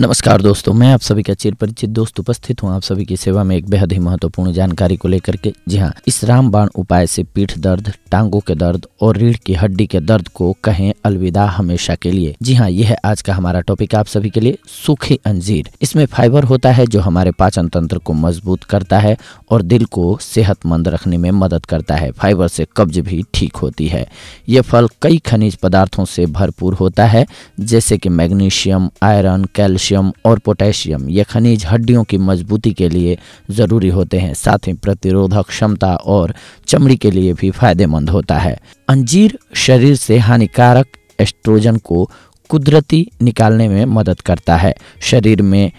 नमस्कार दोस्तों मैं आप सभी का चिर परिचित दोस्त उपस्थित हूं आप सभी की सेवा में एक बेहद ही महत्वपूर्ण जानकारी को लेकर के जी हाँ इस रामबाण उपाय से पीठ दर्द टांगों के दर्द और रीढ़ की हड्डी के दर्द को कहें अलविदा हमेशा के लिए जी हाँ यह आज का हमारा टॉपिक आप सभी के लिए सूखी अंजीर इसमें फाइबर होता है जो हमारे पाचन तंत्र को मजबूत करता है और दिल को सेहतमंद रखने में मदद करता है फाइबर से कब्ज भी ठीक होती है यह फल कई खनिज पदार्थों से भरपूर होता है जैसे की मैग्नीशियम आयरन कैल्शियम कैल्शियम और पोटेशियम ये खनिज हड्डियों की मजबूती के लिए ज़रूरी होते हैं साथ ही प्रतिरोधक क्षमता और चमड़ी के लिए भी फायदेमंद होता है अंजीर शरीर से हानिकारक एस्ट्रोजन को कुदरती निकालने में मदद करता है शरीर में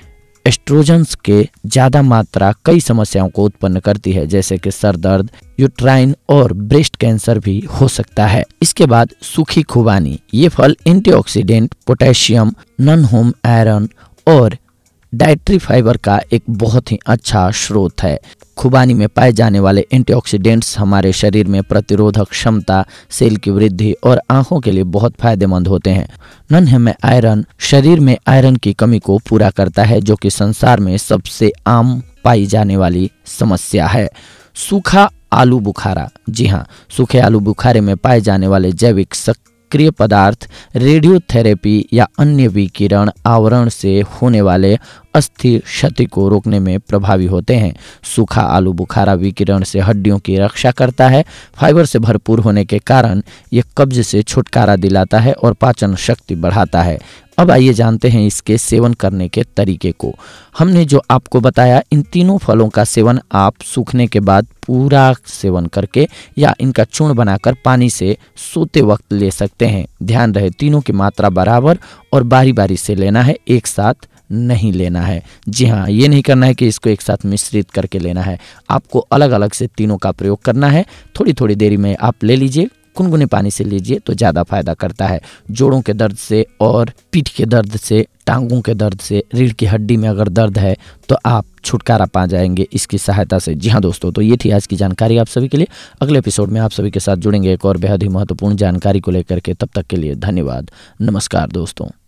एस्ट्रोजन्स के ज़्यादा मात्रा कई समस्याओं को उत्पन्न करती है जैसे कि सर दर्द यूट्राइन और ब्रेस्ट कैंसर भी हो सकता है इसके बाद सूखी खुबानी ये फल एंटीऑक्सीडेंट पोटेशियम नन होम आयरन और डाइट्री फाइबर का एक बहुत ही अच्छा स्रोत है खुबानी में पाए जाने वाले एंटीऑक्सीडेंट्स हमारे शरीर में प्रतिरोधक क्षमता सेल की वृद्धि और आंखों के लिए बहुत फायदेमंद होते हैं नन्हे में आयरन शरीर में आयरन की कमी को पूरा करता है जो कि संसार में सबसे आम पाई जाने वाली समस्या है सूखा आलू बुखारा जी हाँ सूखे आलू बुखारे में पाए जाने वाले जैविक सक क्रिय पदार्थ रेडियोथेरेपी या अन्य विकिरण आवरण से होने वाले अस्थि क्षति को रोकने में प्रभावी होते हैं सूखा आलू बुखारा विकिरण से हड्डियों की रक्षा करता है फाइबर से भरपूर होने के कारण यह कब्ज से छुटकारा दिलाता है और पाचन शक्ति बढ़ाता है अब आइए जानते हैं इसके सेवन करने के तरीके को हमने जो आपको बताया इन तीनों फलों का सेवन आप सूखने के बाद पूरा सेवन करके या इनका चूर्ण बनाकर पानी से सोते वक्त ले सकते हैं ध्यान रहे तीनों की मात्रा बराबर और बारी बारी से लेना है एक साथ नहीं लेना है जी हाँ ये नहीं करना है कि इसको एक साथ मिश्रित करके लेना है आपको अलग अलग से तीनों का प्रयोग करना है थोड़ी थोड़ी देरी में आप ले लीजिए गुनगुने पानी से लीजिए तो ज़्यादा फायदा करता है जोड़ों के दर्द से और पीठ के दर्द से टांगों के दर्द से रीढ़ की हड्डी में अगर दर्द है तो आप छुटकारा पा जाएंगे इसकी सहायता से जी हाँ दोस्तों तो ये थी आज की जानकारी आप सभी के लिए अगले एपिसोड में आप सभी के साथ जुड़ेंगे एक और बेहद ही महत्वपूर्ण जानकारी को लेकर के तब तक के लिए धन्यवाद नमस्कार दोस्तों